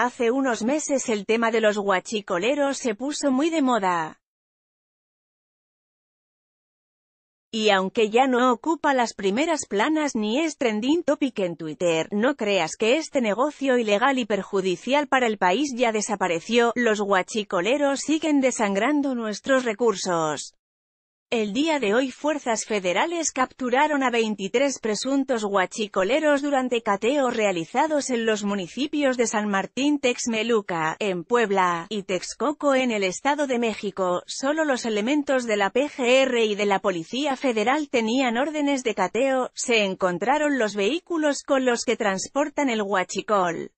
Hace unos meses el tema de los guachicoleros se puso muy de moda. Y aunque ya no ocupa las primeras planas ni es trending topic en Twitter, no creas que este negocio ilegal y perjudicial para el país ya desapareció, los guachicoleros siguen desangrando nuestros recursos. El día de hoy fuerzas federales capturaron a 23 presuntos huachicoleros durante cateos realizados en los municipios de San Martín Texmeluca, en Puebla, y Texcoco en el Estado de México. Solo los elementos de la PGR y de la Policía Federal tenían órdenes de cateo, se encontraron los vehículos con los que transportan el huachicol.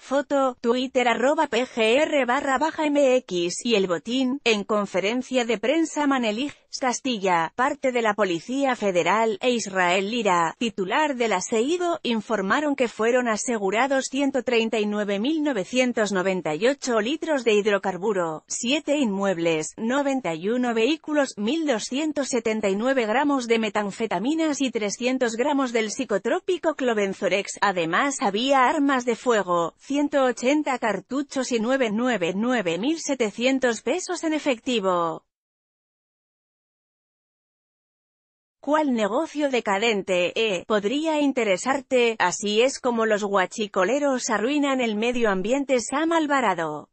Foto, Twitter arroba PGR barra baja MX y el botín, en conferencia de prensa Manelig, Castilla, parte de la Policía Federal e Israel Lira, titular del aseído, informaron que fueron asegurados 139.998 litros de hidrocarburo, 7 inmuebles, 91 vehículos, 1.279 gramos de metanfetaminas y 300 gramos del psicotrópico Clovenzorex. Además había armas de fuego, 180 cartuchos y 999.700 pesos en efectivo. ¿Cuál negocio decadente, eh, podría interesarte? Así es como los guachicoleros arruinan el medio ambiente Sam Alvarado.